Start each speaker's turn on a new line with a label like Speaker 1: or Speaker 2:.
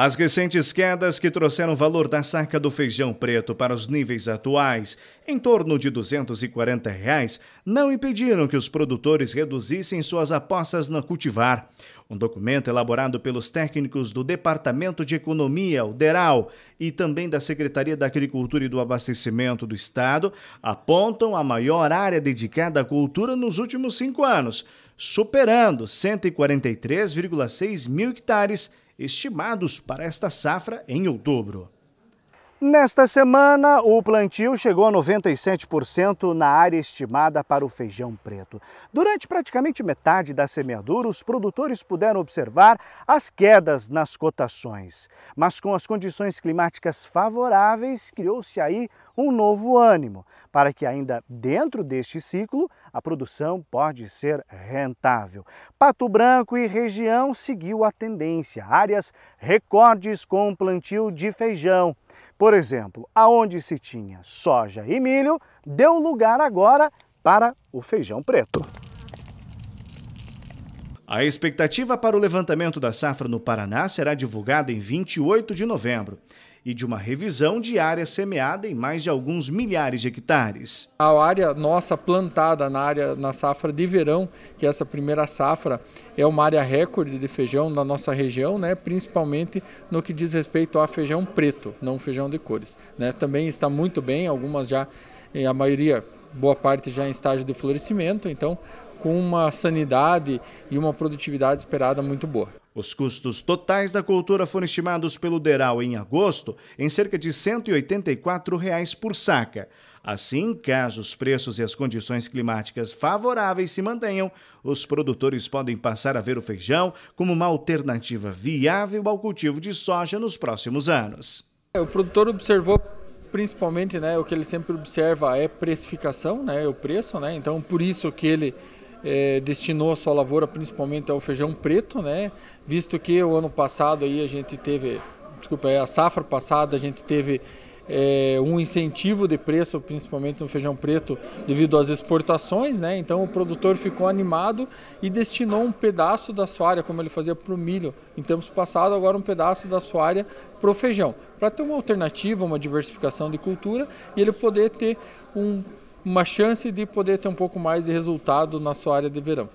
Speaker 1: As recentes quedas que trouxeram o valor da saca do feijão preto para os níveis atuais, em torno de R$ 240, reais, não impediram que os produtores reduzissem suas apostas no cultivar. Um documento elaborado pelos técnicos do Departamento de Economia, o DERAL, e também da Secretaria da Agricultura e do Abastecimento do Estado, apontam a maior área dedicada à cultura nos últimos cinco anos, superando 143,6 mil hectares estimados para esta safra em outubro. Nesta semana, o plantio chegou a 97% na área estimada para o feijão preto. Durante praticamente metade da semeadura, os produtores puderam observar as quedas nas cotações. Mas com as condições climáticas favoráveis, criou-se aí um novo ânimo para que, ainda dentro deste ciclo, a produção pode ser rentável. Pato Branco e região seguiu a tendência, áreas recordes com plantio de feijão. Por exemplo, aonde se tinha soja e milho, deu lugar agora para o feijão preto. A expectativa para o levantamento da safra no Paraná será divulgada em 28 de novembro e de uma revisão de área semeada em mais de alguns milhares de hectares. A área nossa plantada na área na safra de verão, que
Speaker 2: é essa primeira safra, é uma área recorde de feijão na nossa região, né, principalmente no que diz respeito a feijão preto, não feijão de cores, né? Também está muito bem, algumas já eh, a maioria boa parte já em estágio de florescimento, então com uma
Speaker 1: sanidade e uma produtividade esperada muito boa. Os custos totais da cultura foram estimados pelo DERAL em agosto em cerca de R$ 184 reais por saca. Assim, caso os preços e as condições climáticas favoráveis se mantenham, os produtores podem passar a ver o feijão como uma alternativa viável ao cultivo de soja nos próximos anos.
Speaker 2: O produtor observou principalmente, né, o que ele sempre observa é precificação, né, o preço, né? Então, por isso que ele é, destinou a sua lavoura principalmente ao feijão preto, né? Visto que o ano passado aí a gente teve, desculpa, é, a safra passada a gente teve é, um incentivo de preço, principalmente no feijão preto, devido às exportações, né? Então o produtor ficou animado e destinou um pedaço da sua área, como ele fazia para o milho em tempos passados, agora um pedaço da sua área para o feijão, para ter uma alternativa, uma diversificação de cultura e ele poder ter um uma chance de poder ter um pouco mais de resultado na sua área de verão.